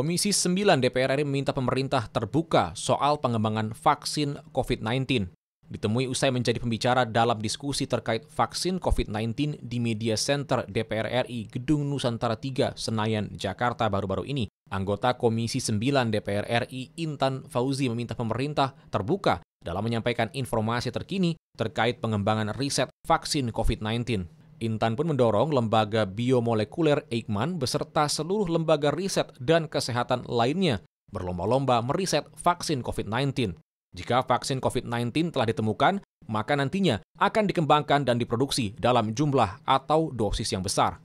Komisi 9 DPR RI meminta pemerintah terbuka soal pengembangan vaksin COVID-19. Ditemui usai menjadi pembicara dalam diskusi terkait vaksin COVID-19 di Media Center DPR RI Gedung Nusantara 3, Senayan, Jakarta baru-baru ini. Anggota Komisi 9 DPR RI Intan Fauzi meminta pemerintah terbuka dalam menyampaikan informasi terkini terkait pengembangan riset vaksin COVID-19. Intan pun mendorong lembaga biomolekuler Eijkman beserta seluruh lembaga riset dan kesehatan lainnya berlomba-lomba meriset vaksin COVID-19. Jika vaksin COVID-19 telah ditemukan, maka nantinya akan dikembangkan dan diproduksi dalam jumlah atau dosis yang besar.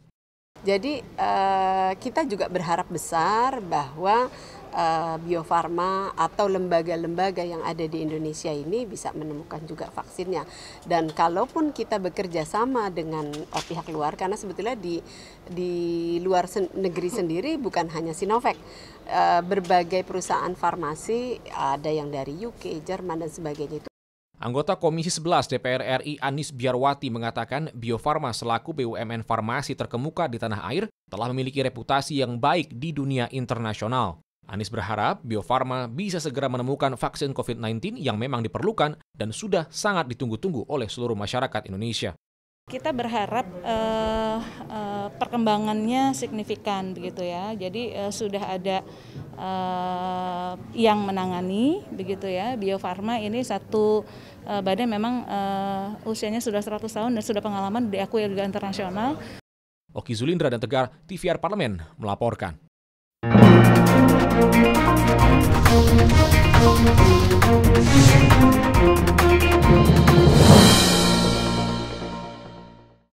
Jadi eh, kita juga berharap besar bahwa Eh, biofarma Bio Farma atau lembaga-lembaga yang ada di Indonesia ini bisa menemukan juga vaksinnya. Dan kalaupun kita bekerja sama dengan eh, pihak luar, karena sebetulnya di di luar sen negeri sendiri bukan hanya Sinovac, eh, berbagai perusahaan farmasi ada yang dari UK, Jerman dan sebagainya itu. Anggota Komisi 11 DPR RI Anis Biarwati mengatakan Bio Farma selaku BUMN farmasi terkemuka di tanah air telah memiliki reputasi yang baik di dunia internasional. Anies berharap Bio Farma bisa segera menemukan vaksin COVID-19 yang memang diperlukan dan sudah sangat ditunggu-tunggu oleh seluruh masyarakat Indonesia. Kita berharap uh, uh, perkembangannya signifikan begitu ya. Jadi uh, sudah ada uh, yang menangani begitu ya. Bio Farma ini satu uh, badan memang uh, usianya sudah 100 tahun dan sudah pengalaman diakui juga internasional. Oki Zulindra dan Tegar, TVR Parlemen melaporkan. Müzik